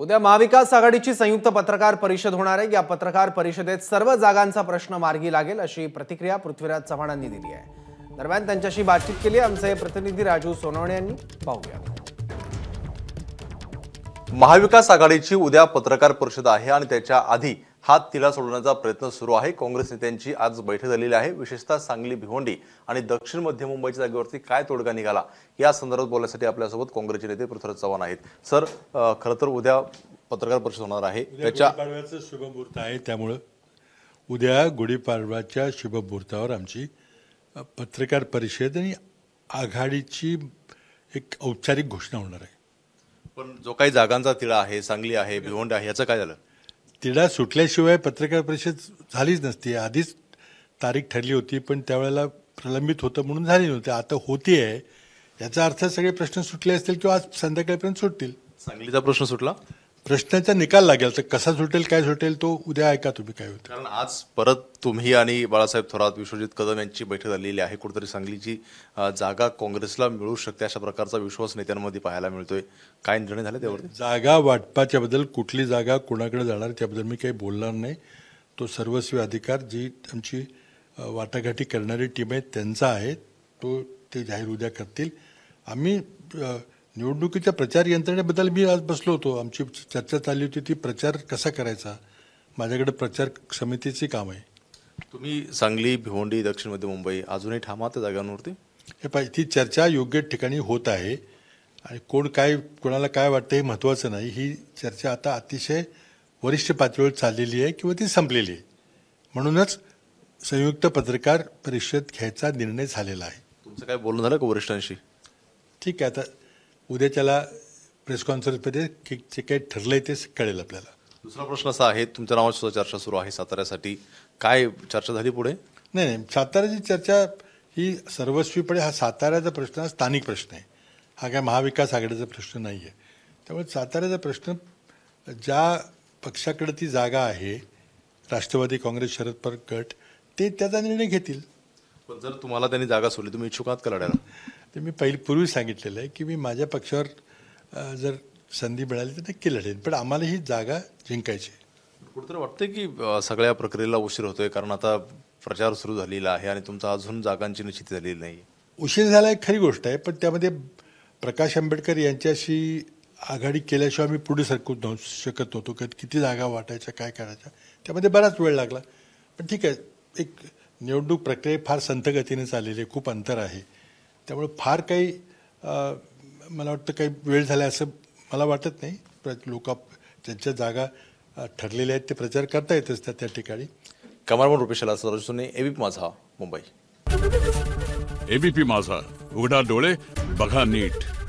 उद्या महाविकास आघाडीची संयुक्त पत्रकार परिषद होणार आहे या पत्रकार परिषदेत सर्व जागांचा प्रश्न मार्गी लागेल अशी प्रतिक्रिया पृथ्वीराज चव्हाणांनी दिली आहे दरम्यान त्यांच्याशी बातचीत केली आमचे प्रतिनिधी राजू सोनवणे यांनी पाहूया महाविकास आघाडीची उद्या पत्रकार परिषद आहे आणि त्याच्या आधी हा तिला सोडवण्याचा प्रयत्न सुरू आहे काँग्रेस नेत्यांची आज बैठक झालेली आहे विशेषतः सांगली भिवंडी आणि दक्षिण मध्य मुंबईच्या जागेवरती काय तोडगा निघाला या संदर्भात बोलण्यासाठी आपल्यासोबत काँग्रेसचे नेते पृथ्वीराज चव्हाण आहेत सर खरं तर उद्या पत्रकार परिषद होणार आहे त्याच्या मुहूर्त आहे त्यामुळं उद्या गुढीपाडव्याच्या शुभमुहूर्तावर आमची पत्रकार परिषद आणि आघाडीची एक औपचारिक घोषणा होणार आहे पण जो काही जागांचा तिळा आहे सांगली आहे भिवंडी आहे याचं काय झालं तिढा सुटल्याशिवाय पत्रकार परिषद झालीच नसती आधीच तारीख ठरली होती पण त्यावेळेला प्रलंबित होतं म्हणून झाली नव्हती आता होती आहे याचा अर्थ सगळे प्रश्न सुटले असतील किंवा आज संध्याकाळपर्यंत सुटतील सांगलीचा प्रश्न सुटला प्रश्नाचा निकाल लागेल तर कसा सुटेल काय सुटेल तो उद्या ऐका तुम्ही काय होतं कारण आज परत तुम्ही आणि बाळासाहेब थोरात विश्वजित कदम यांची बैठक झालेली आहे कुठेतरी सांगलीची जागा काँग्रेसला मिळू शकते अशा प्रकारचा विश्वास नेत्यांमध्ये पाहायला मिळतोय काय निर्णय झाले त्यावर जागा वाटपाच्या बद्दल कुठली जागा कुणाकडे जाणार त्याबद्दल मी काही बोलणार नाही तो सर्वस्वी अधिकार जी आमची वाटाघाटी करणारी टीम आहे त्यांचा आहे तो ते जाहीर उद्या करतील आम्ही निवडणुकीच्या प्रचार यंत्रणेबद्दल मी आज बसलो होतो आमची चर्चा चालली होती ती प्रचार कसा करायचा माझ्याकडे प्रचार समितीचे काम आहे तुम्ही सांगली भिवंडी दक्षिण मध्य मुंबई अजूनही ठामात जागांवरती हे पाहिजे ती चर्चा योग्य ठिकाणी होत आहे आणि कोण काय कोणाला काय वाटतं हे महत्त्वाचं नाही ही चर्चा आता अतिशय वरिष्ठ पातळीवर चाललेली आहे किंवा ती संपलेली आहे म्हणूनच संयुक्त पत्रकार परिषद घ्यायचा निर्णय झालेला आहे तुमचं काय बोलणं झालं का वरिष्ठांशी ठीक आहे आता उद्या त्याला प्रेस कॉन्फरन्समध्ये जे काही ठरलंय ते कळेल आपल्याला दुसरा प्रश्न असा आहे तुमच्या नावाची सुद्धा चर्चा सुरू आहे साताऱ्यासाठी काय चर्चा झाली पुढे नाही नाही साताऱ्याची चर्चा ही सर्वस्वीपणे हा साताऱ्याचा प्रश्न हा स्थानिक प्रश्न आहे हा काय महाविकास आघाडीचा प्रश्न नाही आहे त्यामुळे साताऱ्याचा प्रश्न ज्या पक्षाकडे ती जागा आहे राष्ट्रवादी काँग्रेस शरद पवार गट ते त्याचा निर्णय घेतील पण जर तुम्हाला त्यांनी जागा सोडली तुम्ही इच्छुक आहात का लढायला ते मी पहिली पूर्वी सांगितलेलं आहे की मी माझ्या पक्षावर जर संधी मिळाली तर नक्की लढेन पण आम्हाला ही जागा जिंकायची कुठंतरी वाटतंय की सगळ्या प्रक्रियेला उशीर होतोय कारण आता प्रचार सुरू झालेला आहे आणि तुमचा अजून जागांची निश्चिती झालेली नाही उशीर झाला एक खरी गोष्ट आहे पण त्यामध्ये प्रकाश आंबेडकर यांच्याशी आघाडी केल्याशिवाय मी पुढे सरकू नव्ह शकत नव्हतो की किती जागा वाटायच्या काय करायच्या त्यामध्ये बराच वेळ लागला पण ठीक आहे एक निवडणूक प्रक्रिया फार संथगतीने चाललेली आहे खूप अंतर आहे त्यामुळे फार काही मला वाटतं काही वेळ झाला असं मला वाटत नाही लोक ज्यांच्या जागा ठरलेल्या आहेत ते प्रचार करता येत असतात त्या ठिकाणी कमरमन रुपेशाला सरोजने एबीपी माझा मुंबई एबीपी माझा उघडा डोळे बघा नीट